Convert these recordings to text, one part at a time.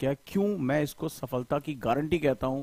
क्या क्यों मैं इसको सफलता की गारंटी कहता हूं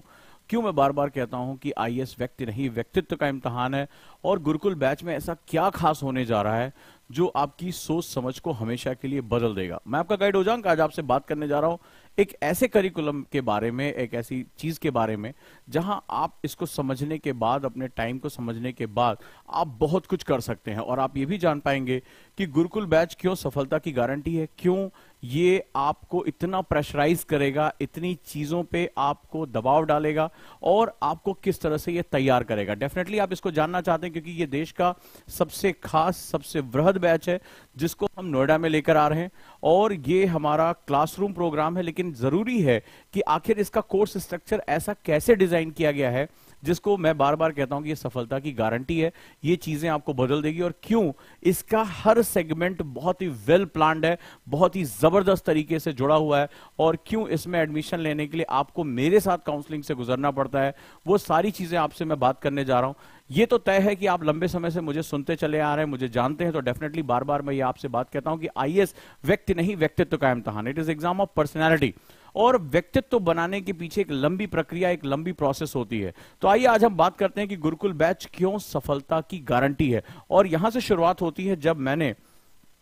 क्यों मैं बार बार कहता हूं कि आई व्यक्ति नहीं व्यक्तित्व का इम्तहान है और गुरुकुल बैच में ऐसा क्या खास होने जा रहा है जो आपकी सोच समझ को हमेशा के लिए बदल देगा मैं आपका गाइड हो जाऊंगा आज आपसे बात करने जा रहा हूं एक ऐसे करिकुलम के बारे में एक ऐसी चीज के बारे में जहां आप इसको समझने के बाद अपने टाइम को समझने के बाद आप बहुत कुछ कर सकते हैं और आप ये भी जान पाएंगे कि गुरुकुल बैच क्यों सफलता की गारंटी है क्यों ये आपको इतना प्रेशराइज करेगा इतनी चीजों पे आपको दबाव डालेगा और आपको किस तरह से ये तैयार करेगा डेफिनेटली आप इसको जानना चाहते हैं क्योंकि ये देश का सबसे खास सबसे वृहद बैच है जिसको हम नोएडा में लेकर आ रहे हैं और ये हमारा क्लासरूम प्रोग्राम है लेकिन जरूरी है कि आखिर इसका कोर्स स्ट्रक्चर ऐसा कैसे डिजाइन किया गया है जिसको मैं बार बार कहता हूं कि ये सफलता की गारंटी है ये चीजें आपको बदल देगी और क्यों इसका हर सेगमेंट बहुत ही वेल प्लान्ड है बहुत ही जबरदस्त तरीके से जुड़ा हुआ है और क्यों इसमें एडमिशन लेने के लिए आपको मेरे साथ काउंसलिंग से गुजरना पड़ता है वो सारी चीजें आपसे मैं बात करने जा रहा हूं ये तो तय है कि आप लंबे समय से मुझे सुनते चले आ रहे हैं मुझे जानते हैं तो डेफिनेटली बार बार मैं ये आपसे बात कहता हूं कि आईएएस व्यक्ति नहीं व्यक्तित्व का इम्तहान it is exam of personality और व्यक्तित्व बनाने के पीछे एक लंबी प्रक्रिया एक लंबी प्रोसेस होती है तो आइए आज हम बात करते हैं कि गुरुकुल बैच क्यों सफलता की गारंटी है और यहां से शुरुआत होती है जब मैंने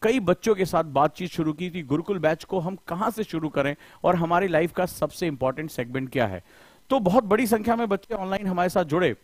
कई बच्चों के साथ बातचीत शुरू की थी गुरुकुल बैच को हम कहां से शुरू करें और हमारी लाइफ का सबसे इंपॉर्टेंट सेगमेंट क्या है तो बहुत बड़ी संख्या में बच्चे ऑनलाइन हमारे साथ जुड़े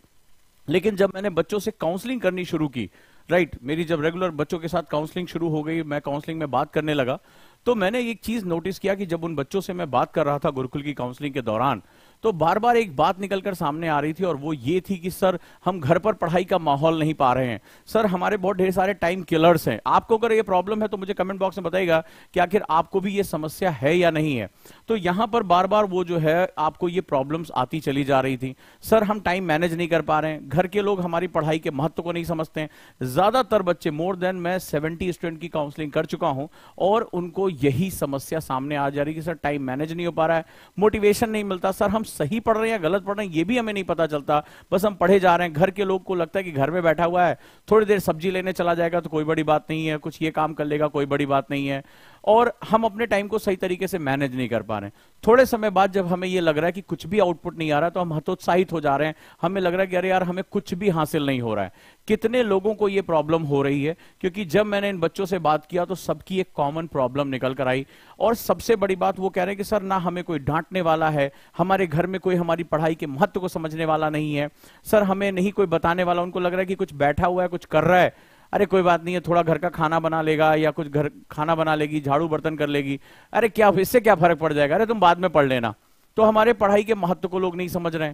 लेकिन जब मैंने बच्चों से काउंसलिंग करनी शुरू की राइट मेरी जब रेगुलर बच्चों के साथ काउंसलिंग शुरू हो गई मैं काउंसलिंग में बात करने लगा तो मैंने एक चीज नोटिस किया कि जब उन बच्चों से मैं बात कर रहा था गुरुकुल की काउंसलिंग के दौरान तो बार बार एक बात निकलकर सामने आ रही थी और वो ये थी कि सर हम घर पर पढ़ाई का माहौल नहीं पा रहे हैं सर हमारे बहुत ढेर सारे टाइम किलर्स हैं आपको अगर ये प्रॉब्लम है तो मुझे कमेंट बॉक्स में बताएगा कि आखिर आपको भी ये समस्या है या नहीं है तो यहां पर बार बार वो जो है आपको ये प्रॉब्लम्स आती चली जा रही थी सर हम टाइम मैनेज नहीं कर पा रहे हैं घर के लोग हमारी पढ़ाई के महत्व को नहीं समझते ज्यादातर बच्चे मोर देन मैं सेवेंटी स्टूडेंट की काउंसलिंग कर चुका हूं और उनको यही समस्या सामने आ जा रही कि सर टाइम मैनेज नहीं हो पा रहा है मोटिवेशन नहीं मिलता सर हम सही पढ़ रहे हैं या गलत पढ़ रहे हैं ये भी हमें नहीं पता चलता बस हम पढ़े जा रहे हैं घर के लोग को लगता है कि घर में बैठा हुआ है थोड़ी देर सब्जी लेने चला जाएगा तो कोई बड़ी बात नहीं है कुछ ये काम कर लेगा कोई बड़ी बात नहीं है और हम अपने टाइम को सही तरीके से मैनेज नहीं कर पा रहे थोड़े समय बाद जब हमें यह लग रहा है कि कुछ भी आउटपुट नहीं आ रहा तो हम हतोत्साहित हो जा रहे हैं हमें लग रहा है कि अरे यार हमें कुछ भी हासिल नहीं हो रहा है कितने लोगों को यह प्रॉब्लम हो रही है क्योंकि जब मैंने इन बच्चों से बात किया तो सबकी एक कॉमन प्रॉब्लम निकल कर आई और सबसे बड़ी बात वो कह रहे हैं कि सर ना हमें कोई डांटने वाला है हमारे घर में कोई हमारी पढ़ाई के महत्व को समझने वाला नहीं है सर हमें नहीं कोई बताने वाला उनको लग रहा है कि कुछ बैठा हुआ है कुछ कर रहा है अरे कोई बात नहीं है थोड़ा घर का खाना बना लेगा या कुछ घर खाना बना लेगी झाड़ू बर्तन कर लेगी अरे क्या इससे क्या फर्क पड़ जाएगा अरे तुम बाद में पढ़ लेना तो हमारे पढ़ाई के महत्व को लोग नहीं समझ रहे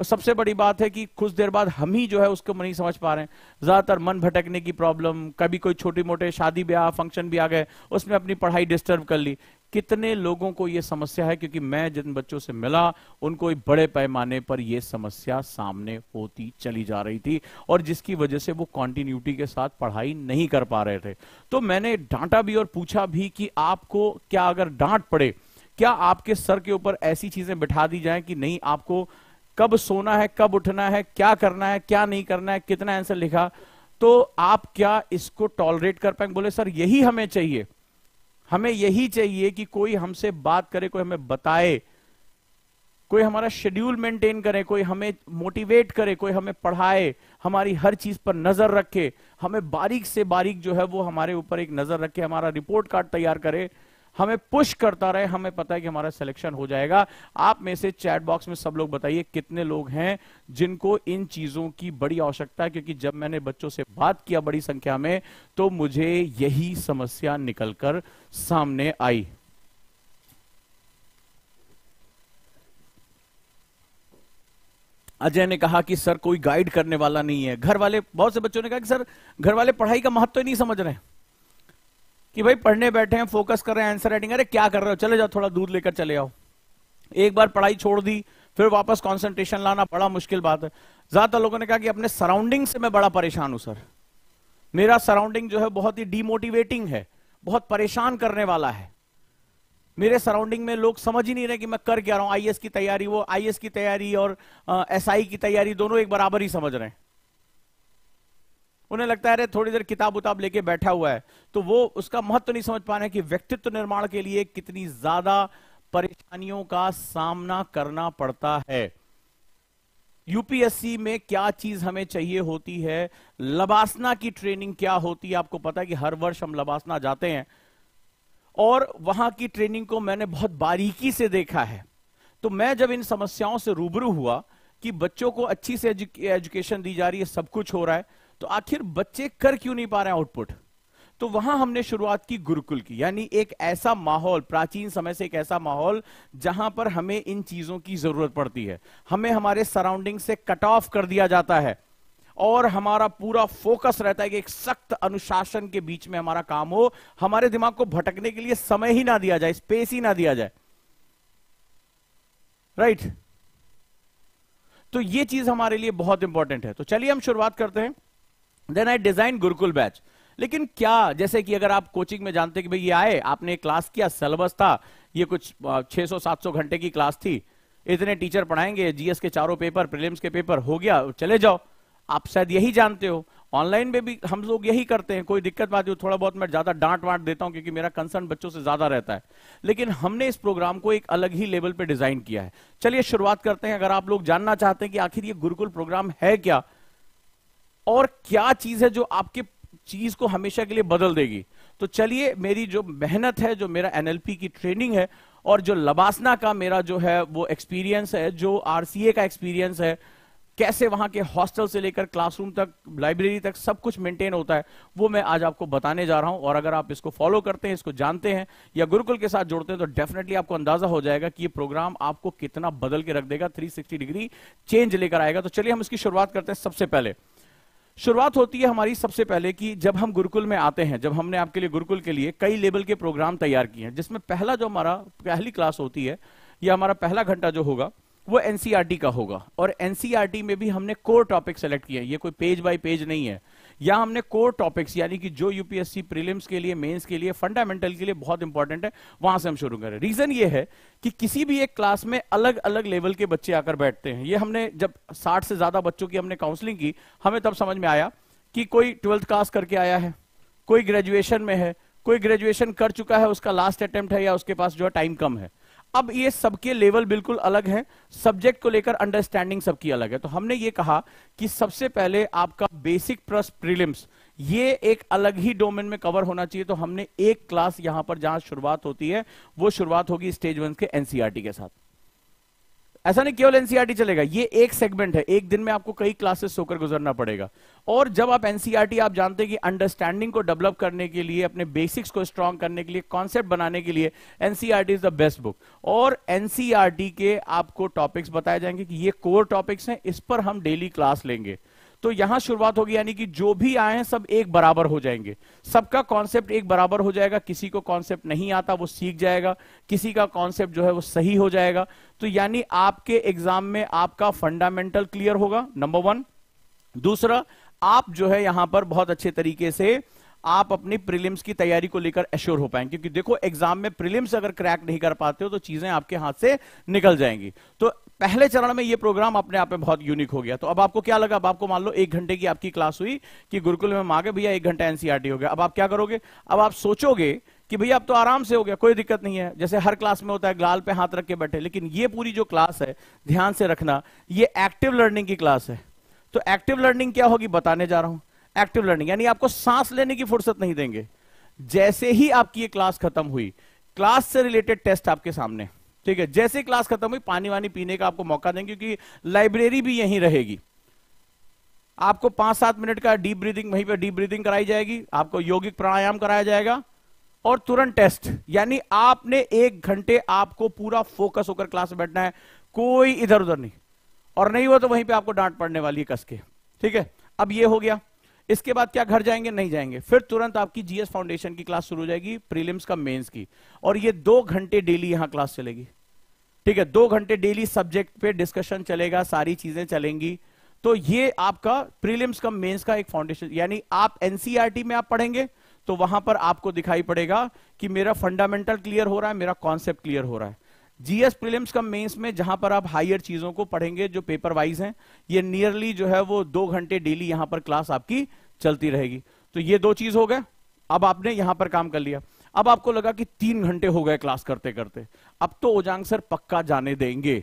और सबसे बड़ी बात है कि कुछ देर बाद हम ही जो है उसको नहीं समझ पा रहे हैं ज़्यादातर मन भटकने की प्रॉब्लम कभी कोई छोटी मोटे शादी ब्याह फंक्शन भी आ गए उसमें अपनी पढ़ाई डिस्टर्ब कर ली कितने लोगों को यह समस्या है क्योंकि मैं जिन बच्चों से मिला उनको बड़े पैमाने पर यह समस्या सामने होती चली जा रही थी और जिसकी वजह से वो कॉन्टिन्यूटी के साथ पढ़ाई नहीं कर पा रहे थे तो मैंने डांटा भी और पूछा भी कि आपको क्या अगर डांट पड़े क्या आपके सर के ऊपर ऐसी चीजें बिठा दी जाए कि नहीं आपको कब सोना है कब उठना है क्या करना है क्या नहीं करना है कितना आंसर लिखा तो आप क्या इसको टॉलरेट कर पाएंगे बोले सर यही हमें चाहिए हमें यही चाहिए कि कोई हमसे बात करे कोई हमें बताए कोई हमारा शेड्यूल मेंटेन करे कोई हमें मोटिवेट करे कोई हमें पढ़ाए हमारी हर चीज पर नजर रखे हमें बारीक से बारीक जो है वो हमारे ऊपर एक नजर रखे हमारा रिपोर्ट कार्ड तैयार करे हमें पुश करता रहे हमें पता है कि हमारा सिलेक्शन हो जाएगा आप में से चैट बॉक्स में सब लोग बताइए कितने लोग हैं जिनको इन चीजों की बड़ी आवश्यकता है क्योंकि जब मैंने बच्चों से बात किया बड़ी संख्या में तो मुझे यही समस्या निकलकर सामने आई अजय ने कहा कि सर कोई गाइड करने वाला नहीं है घर वाले बहुत से बच्चों ने कहा कि सर घर वाले पढ़ाई का महत्व तो नहीं समझ रहे हैं कि भाई पढ़ने बैठे हैं फोकस कर रहे हैं आंसर राइटिंग अरे क्या कर रहे हो चले जाओ थोड़ा दूध लेकर चले आओ एक बार पढ़ाई छोड़ दी फिर वापस कॉन्सेंट्रेशन लाना बड़ा मुश्किल बात है ज्यादातर लोगों ने कहा कि अपने सराउंडिंग से मैं बड़ा परेशान हूं सर मेरा सराउंडिंग जो है बहुत ही डिमोटिवेटिंग है बहुत परेशान करने वाला है मेरे सराउंडिंग में लोग समझ ही नहीं रहे कि मैं कर क्या रहा हूं आईएएस की तैयारी वो आईएएस की तैयारी और एसआई की तैयारी दोनों एक बराबर ही समझ रहे हैं उन्हें लगता है अरे थोड़ी देर किताब उताब लेके बैठा हुआ है तो वो उसका महत्व नहीं समझ पा रहे कि व्यक्तित्व निर्माण के लिए कितनी ज्यादा परेशानियों का सामना करना पड़ता है यूपीएससी में क्या चीज हमें चाहिए होती है लबासना की ट्रेनिंग क्या होती है आपको पता है कि हर वर्ष हम लबासना जाते हैं और वहां की ट्रेनिंग को मैंने बहुत बारीकी से देखा है तो मैं जब इन समस्याओं से रूबरू हुआ कि बच्चों को अच्छी से एजुकेशन दी जा रही है सब कुछ हो रहा है तो आखिर बच्चे कर क्यों नहीं पा रहे आउटपुट तो वहां हमने शुरुआत की गुरुकुल की यानी एक ऐसा माहौल प्राचीन समय से एक ऐसा माहौल जहां पर हमें इन चीजों की जरूरत पड़ती है हमें हमारे सराउंडिंग से कट ऑफ कर दिया जाता है और हमारा पूरा फोकस रहता है कि एक सख्त अनुशासन के बीच में हमारा काम हो हमारे दिमाग को भटकने के लिए समय ही ना दिया जाए स्पेस ही ना दिया जाए राइट right? तो ये चीज हमारे लिए बहुत इंपॉर्टेंट है तो चलिए हम शुरुआत करते हैं then I design Gurukul batch लेकिन क्या जैसे कि अगर आप कोचिंग में जानते कि भाई ये आए आपने क्लास किया सिलेबस था ये कुछ 600-700 घंटे की क्लास थी इतने टीचर पढ़ाएंगे जीएस के चारों पेपर प्रीलिम्स के पेपर हो गया चले जाओ आप शायद यही जानते हो ऑनलाइन में भी हम लोग यही करते हैं कोई दिक्कत बात थोड़ा बहुत मैं ज्यादा डांट वांट देता हूं क्योंकि मेरा कंसर्न बच्चों से ज्यादा रहता है लेकिन हमने इस प्रोग्राम को एक अलग ही लेवल पे डिजाइन किया है चलिए शुरुआत करते हैं अगर आप लोग जानना चाहते हैं कि आखिर ये गुरुकुल प्रोग्राम है क्या और क्या चीज है जो आपके चीज को हमेशा के लिए बदल देगी तो चलिए मेरी जो मेहनत है जो मेरा एनएलपी की ट्रेनिंग है और जो लबासना का मेरा जो है वो एक्सपीरियंस है जो आरसीए का एक्सपीरियंस है कैसे वहां के हॉस्टल से लेकर क्लासरूम तक लाइब्रेरी तक सब कुछ मेंटेन होता है वो मैं आज आपको बताने जा रहा हूं और अगर आप इसको फॉलो करते हैं इसको जानते हैं या गुरुकुल के साथ जोड़ते हैं तो डेफिनेटली आपको अंदाजा हो जाएगा कि ये प्रोग्राम आपको कितना बदल के रख देगा 360 डिग्री चेंज लेकर आएगा तो चलिए हम इसकी शुरुआत करते हैं सबसे पहले शुरुआत होती है हमारी सबसे पहले कि जब हम गुरुकुल में आते हैं जब हमने आपके लिए गुरुकुल के लिए कई लेवल के प्रोग्राम तैयार किए हैं जिसमें पहला जो हमारा पहली क्लास होती है या हमारा पहला घंटा जो होगा वो एनसीआरटी e का होगा और एनसीआरटी e में भी हमने कोर टॉपिक सेलेक्ट किया ये कोई पेज बाय पेज नहीं है या हमने कोर टॉपिक्स यानी कि जो यूपीएससी प्रीलिम्स के लिए मेंस के लिए फंडामेंटल के लिए बहुत इंपॉर्टेंट है वहां से हम शुरू करें रीजन ये है कि किसी भी एक क्लास में अलग अलग लेवल के बच्चे आकर बैठते हैं ये हमने जब साठ से ज्यादा बच्चों की हमने काउंसलिंग की हमें तब समझ में आया कि कोई ट्वेल्थ क्लास करके आया है कोई ग्रेजुएशन में है कोई ग्रेजुएशन कर चुका है उसका लास्ट अटेम्प्ट है या उसके पास जो है टाइम कम है अब ये सबके लेवल बिल्कुल अलग है सब्जेक्ट को लेकर अंडरस्टैंडिंग सबकी अलग है तो हमने ये कहा कि सबसे पहले आपका बेसिक प्लस प्रीलिम्स ये एक अलग ही डोमेन में कवर होना चाहिए तो हमने एक क्लास यहां पर जहां शुरुआत होती है वो शुरुआत होगी स्टेज वन के एनसीआरटी e के साथ ऐसा नहीं केवल एनसीआरटी e चलेगा ये एक सेगमेंट है एक दिन में आपको कई क्लासेस होकर गुजरना पड़ेगा और जब आप एनसीआरटी e आप जानते हैं कि अंडरस्टैंडिंग को डेवलप करने के लिए अपने बेसिक्स को स्ट्रॉन्ग करने के लिए कॉन्सेप्ट बनाने के लिए NCERT is the best book और एनसीआरटी e के आपको टॉपिक्स बताए जाएंगे कि ये कोर टॉपिक्स हैं इस पर हम डेली क्लास लेंगे तो यहां शुरुआत होगी यानी कि जो भी आए हैं सब एक बराबर हो जाएंगे सबका कॉन्सेप्ट एक बराबर हो जाएगा किसी को कॉन्सेप्ट नहीं आता वो सीख जाएगा किसी का कॉन्सेप्ट जो है वो सही हो जाएगा तो यानी आपके एग्जाम में आपका फंडामेंटल क्लियर होगा नंबर वन दूसरा आप जो है यहां पर बहुत अच्छे तरीके से आप अपनी प्रीलिम्स की तैयारी को लेकर एश्योर हो पाएंगे क्योंकि देखो एग्जाम में प्रीलिम्स अगर क्रैक नहीं कर पाते हो तो चीजें आपके हाथ से निकल जाएंगी तो पहले चरण में ये प्रोग्राम अपने आप में बहुत यूनिक हो गया तो अब आपको क्या लगा अब आपको मान लो एक घंटे की आपकी क्लास हुई कि गुरुकुल में मांगे भैया एक घंटा एनसीआरटी e हो गया अब आप क्या करोगे अब आप सोचोगे कि भैया अब तो आराम से हो गया कोई दिक्कत नहीं है जैसे हर क्लास में होता है गाल पे हाथ रख के बैठे लेकिन ये पूरी जो क्लास है ध्यान से रखना ये एक्टिव लर्निंग की क्लास है तो एक्टिव लर्निंग क्या होगी बताने जा रहा हूं एक्टिव लर्निंग यानी आपको सांस लेने की फुर्सत नहीं देंगे जैसे ही आपकी ये क्लास खत्म हुई क्लास से रिलेटेड टेस्ट आपके सामने ठीक है जैसे क्लास खत्म हुई पानी वानी पीने का आपको मौका देंगे क्योंकि लाइब्रेरी भी यहीं रहेगी आपको पांच सात मिनट का डीप ब्रीदिंग वहीं पर डीप ब्रीदिंग कराई जाएगी आपको यौगिक प्राणायाम कराया जाएगा और तुरंत टेस्ट यानी आपने एक घंटे आपको पूरा फोकस होकर क्लास में बैठना है कोई इधर उधर नहीं और नहीं हुआ तो वहीं पे आपको डांट पड़ने वाली है कसके ठीक है अब ये हो गया इसके बाद क्या घर जाएंगे नहीं जाएंगे फिर तुरंत आपकी जीएस फाउंडेशन की क्लास शुरू हो जाएगी प्रीलिम्स का मेंस की और ये दो घंटे डेली यहां क्लास चलेगी ठीक है दो घंटे डेली सब्जेक्ट पे डिस्कशन चलेगा सारी चीजें चलेंगी तो ये आपका प्रीलिम्स का मेंस का एक फाउंडेशन यानी आप एनसीईआरटी e में आप पढ़ेंगे तो वहां पर आपको दिखाई पड़ेगा कि मेरा फंडामेंटल क्लियर हो रहा है मेरा कॉन्सेप्ट क्लियर हो रहा है जीएस प्रीलिम्स कम मेंस में जहां पर आप हायर चीजों को पढ़ेंगे जो पेपर वाइज हैं ये नियरली जो है वो दो घंटे डेली यहां पर क्लास आपकी चलती रहेगी तो ये दो चीज हो गए अब आपने यहां पर काम कर लिया अब आपको लगा कि तीन घंटे हो गए क्लास करते करते अब तो ओजांग सर पक्का जाने देंगे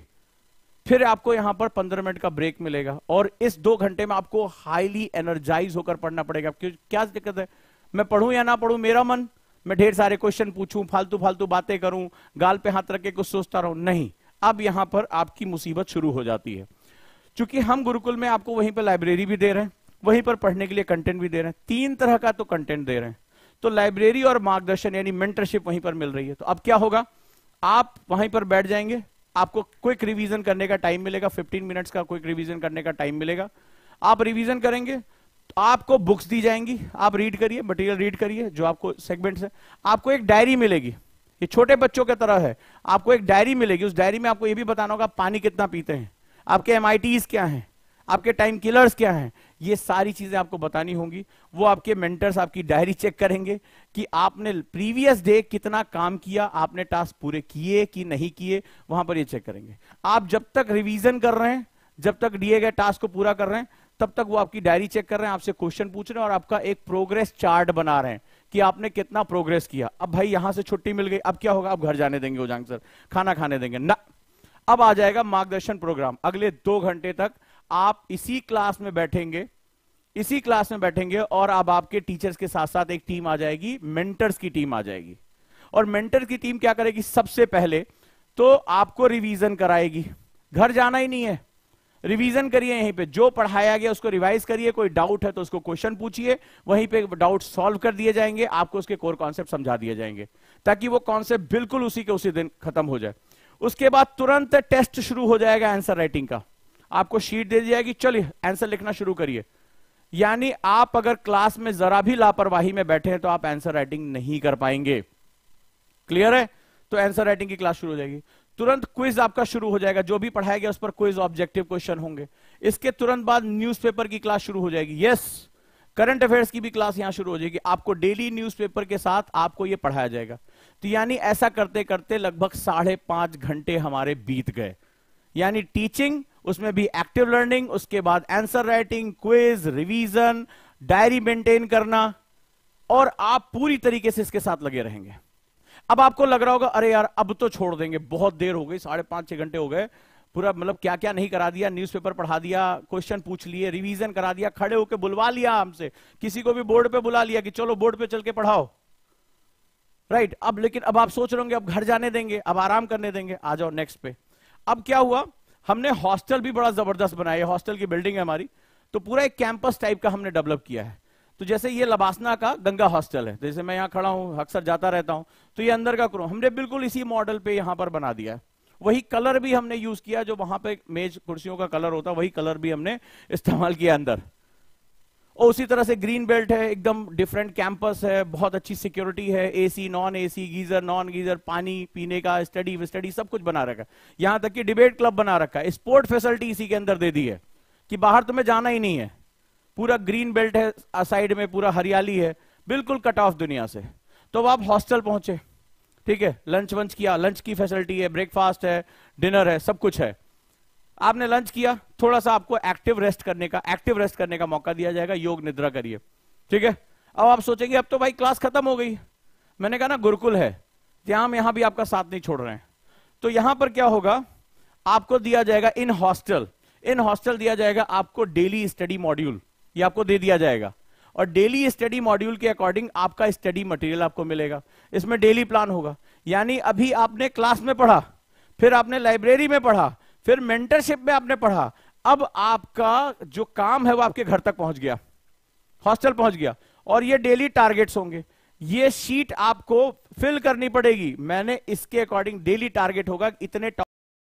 फिर आपको यहां पर पंद्रह मिनट का ब्रेक मिलेगा और इस दो घंटे में आपको हाईली एनर्जाइज होकर पढ़ना पड़ेगा क्या दिक्कत है मैं पढ़ू या ना पढ़ू मेरा मन मैं ढेर सारे क्वेश्चन पूछूं फालतू फालतू बातें करूं गाल पे हाथ रख के कुछ सोचता रहूं नहीं अब यहां पर आपकी मुसीबत शुरू हो जाती है चूंकि हम गुरुकुल में आपको वहीं पर लाइब्रेरी भी दे रहे हैं वहीं पर पढ़ने के लिए कंटेंट भी दे रहे हैं तीन तरह का तो कंटेंट दे रहे हैं तो लाइब्रेरी और मार्गदर्शन यानी मेंटरशिप वहीं पर मिल रही है तो अब क्या होगा आप वहीं पर बैठ जाएंगे आपको क्विक रिवीजन करने का टाइम मिलेगा 15 मिनट्स का क्विक रिवीजन करने का टाइम मिलेगा आप रिवीजन करेंगे तो आपको बुक्स दी जाएंगी आप रीड करिए मटेरियल रीड करिए जो आपको सेगमेंट्स से, है आपको एक डायरी मिलेगी ये छोटे बच्चों की तरह है आपको एक डायरी मिलेगी उस डायरी में आपको ये भी बताना होगा पानी कितना पीते हैं आपके एम क्या है आपके टाइम किलर्स क्या हैं ये सारी चीजें आपको बतानी होंगी वो आपके मेंटर्स आपकी डायरी चेक करेंगे कि आपने प्रीवियस डे कितना काम किया आपने टास्क पूरे किए कि नहीं किए वहां पर ये चेक करेंगे आप जब तक रिवीजन कर रहे हैं जब तक दिए गए टास्क को पूरा कर रहे हैं तब तक वो आपकी डायरी चेक कर रहे हैं आपसे क्वेश्चन पूछ रहे हैं और आपका एक प्रोग्रेस चार्ट बना रहे हैं कि आपने कितना प्रोग्रेस किया अब भाई यहां से छुट्टी मिल गई अब क्या होगा आप घर जाने देंगे सर खाना खाने देंगे ना अब आ जाएगा मार्गदर्शन प्रोग्राम अगले दो घंटे तक आप इसी क्लास में बैठेंगे इसी क्लास में बैठेंगे और अब आपके टीचर्स के साथ साथ एक टीम आ जाएगी मेंटर्स की टीम आ जाएगी और मेंटर की टीम क्या करेगी सबसे पहले तो आपको रिवीजन कराएगी घर जाना ही नहीं है रिवीजन करिए यहीं पे जो पढ़ाया गया उसको रिवाइज करिए कोई डाउट है तो उसको क्वेश्चन पूछिए वहीं पे डाउट सॉल्व कर दिए जाएंगे आपको उसके कोर कॉन्सेप्ट समझा दिए जाएंगे ताकि वो कॉन्सेप्ट बिल्कुल उसी के उसी दिन खत्म हो जाए उसके बाद तुरंत टेस्ट शुरू हो जाएगा आंसर राइटिंग का आपको शीट दे दिया कि चलिए आंसर लिखना शुरू करिए यानी आप अगर क्लास में जरा भी लापरवाही में बैठे हैं तो आप आंसर राइटिंग नहीं कर पाएंगे क्लियर है तो आंसर राइटिंग की क्लास शुरू हो जाएगी तुरंत क्विज आपका शुरू हो जाएगा जो भी पढ़ाया गया उस पर क्विज ऑब्जेक्टिव क्वेश्चन होंगे इसके तुरंत बाद न्यूज़पेपर की क्लास शुरू हो जाएगी यस करंट अफेयर्स की भी क्लास यहां शुरू हो जाएगी आपको डेली न्यूज़पेपर के साथ आपको यह पढ़ाया जाएगा तो यानी ऐसा करते करते लगभग साढ़े पांच घंटे हमारे बीत गए यानी टीचिंग उसमें भी एक्टिव लर्निंग उसके बाद answer writing quiz revision diary maintain करना और आप पूरी तरीके से इसके साथ लगे रहेंगे अब आपको लग रहा होगा अरे यार अब तो छोड़ देंगे बहुत देर हो गई साढ़े पांच छह घंटे हो गए पूरा मतलब क्या क्या नहीं करा दिया न्यूज़पेपर पढ़ा दिया क्वेश्चन पूछ लिए रिवीजन करा दिया खड़े होकर बुलवा लिया हमसे किसी को भी बोर्ड पे बुला लिया कि चलो बोर्ड पे चल के पढ़ाओ राइट अब लेकिन अब आप सोच रहे होंगे अब घर जाने देंगे अब आराम करने देंगे आ जाओ नेक्स्ट पे अब क्या हुआ हमने हॉस्टल भी बड़ा जबरदस्त बनाया है हॉस्टल की बिल्डिंग है हमारी तो पूरा एक कैंपस टाइप का हमने डेवलप किया है तो जैसे ये लबासना का गंगा हॉस्टल है जैसे मैं यहाँ खड़ा हूँ अक्सर जाता रहता हूँ तो ये अंदर का क्रो हमने बिल्कुल इसी मॉडल पे यहाँ पर बना दिया है वही कलर भी हमने यूज किया जो वहां पे मेज कुर्सियों का कलर होता वही कलर भी हमने इस्तेमाल किया अंदर और उसी तरह से ग्रीन बेल्ट है एकदम डिफरेंट कैंपस है बहुत अच्छी सिक्योरिटी है AC non AC geyser non geyser पानी पीने का स्टडी स्टडी सब कुछ बना रखा है यहां तक कि डिबेट क्लब बना रखा है स्पोर्ट फैसिलिटी इसी के अंदर दे दी है कि बाहर तुम्हें तो जाना ही नहीं है पूरा ग्रीन बेल्ट है साइड में पूरा हरियाली है बिल्कुल कट ऑफ दुनिया से तो आप हॉस्टल पहुंचे ठीक है लंच वंच किया लंच की फैसिलिटी है ब्रेकफास्ट है डिनर है सब कुछ है आपने लंच किया थोड़ा सा आपको एक्टिव रेस्ट करने का एक्टिव रेस्ट करने का मौका दिया जाएगा योग निद्रा करिए ठीक है अब आप सोचेंगे अब तो भाई क्लास खत्म हो गई मैंने कहा ना गुरुकुल है हम यहां भी आपका साथ नहीं छोड़ रहे हैं तो यहां पर क्या होगा आपको दिया जाएगा इन हॉस्टल इन हॉस्टल दिया जाएगा आपको डेली स्टडी मॉड्यूल ये आपको दे दिया जाएगा और डेली स्टडी मॉड्यूल के अकॉर्डिंग आपका स्टडी मटेरियल आपको मिलेगा इसमें डेली प्लान होगा यानी अभी आपने क्लास में पढ़ा फिर आपने लाइब्रेरी में पढ़ा फिर मेंटरशिप में आपने पढ़ा अब आपका जो काम है वो आपके घर तक पहुंच गया हॉस्टल पहुंच गया और ये डेली टारगेट्स होंगे ये शीट आपको फिल करनी पड़ेगी मैंने इसके अकॉर्डिंग डेली टारगेट होगा इतने